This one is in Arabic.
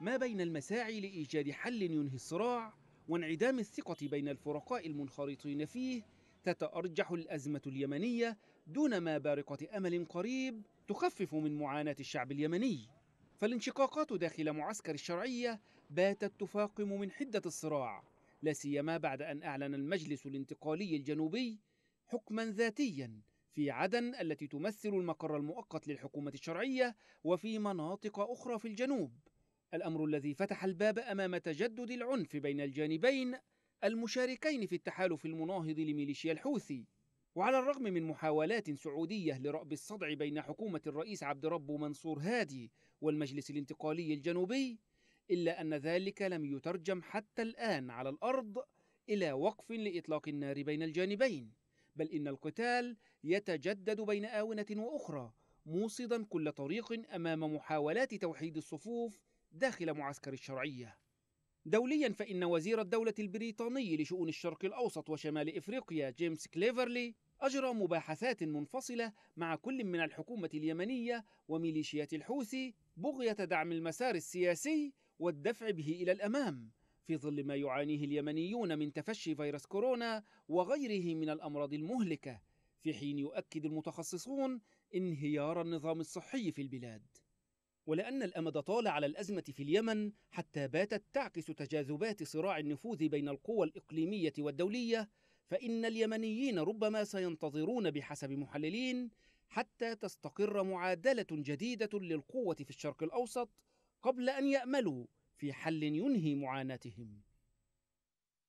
ما بين المساعي لإيجاد حل ينهي الصراع وانعدام الثقة بين الفرقاء المنخرطين فيه تتأرجح الأزمة اليمنية دون ما بارقة أمل قريب تخفف من معاناة الشعب اليمني فالانشقاقات داخل معسكر الشرعية باتت تفاقم من حدة الصراع لا سيما بعد أن أعلن المجلس الانتقالي الجنوبي حكما ذاتيا في عدن التي تمثل المقر المؤقت للحكومة الشرعية وفي مناطق أخرى في الجنوب الأمر الذي فتح الباب أمام تجدد العنف بين الجانبين المشاركين في التحالف المناهض لميليشيا الحوثي وعلى الرغم من محاولات سعودية لرأب الصدع بين حكومة الرئيس عبد ربه منصور هادي والمجلس الانتقالي الجنوبي إلا أن ذلك لم يترجم حتى الآن على الأرض إلى وقف لإطلاق النار بين الجانبين بل إن القتال يتجدد بين آونة وأخرى موصدا كل طريق أمام محاولات توحيد الصفوف داخل معسكر الشرعية دوليا فإن وزير الدولة البريطاني لشؤون الشرق الأوسط وشمال إفريقيا جيمس كليفرلي أجرى مباحثات منفصلة مع كل من الحكومة اليمنية وميليشيات الحوثي بغية دعم المسار السياسي والدفع به إلى الأمام في ظل ما يعانيه اليمنيون من تفشي فيروس كورونا وغيره من الأمراض المهلكة في حين يؤكد المتخصصون انهيار النظام الصحي في البلاد ولأن الأمد طال على الأزمة في اليمن حتى باتت تعكس تجاذبات صراع النفوذ بين القوى الإقليمية والدولية فإن اليمنيين ربما سينتظرون بحسب محللين حتى تستقر معادلة جديدة للقوة في الشرق الأوسط قبل أن يأملوا في حل ينهي معاناتهم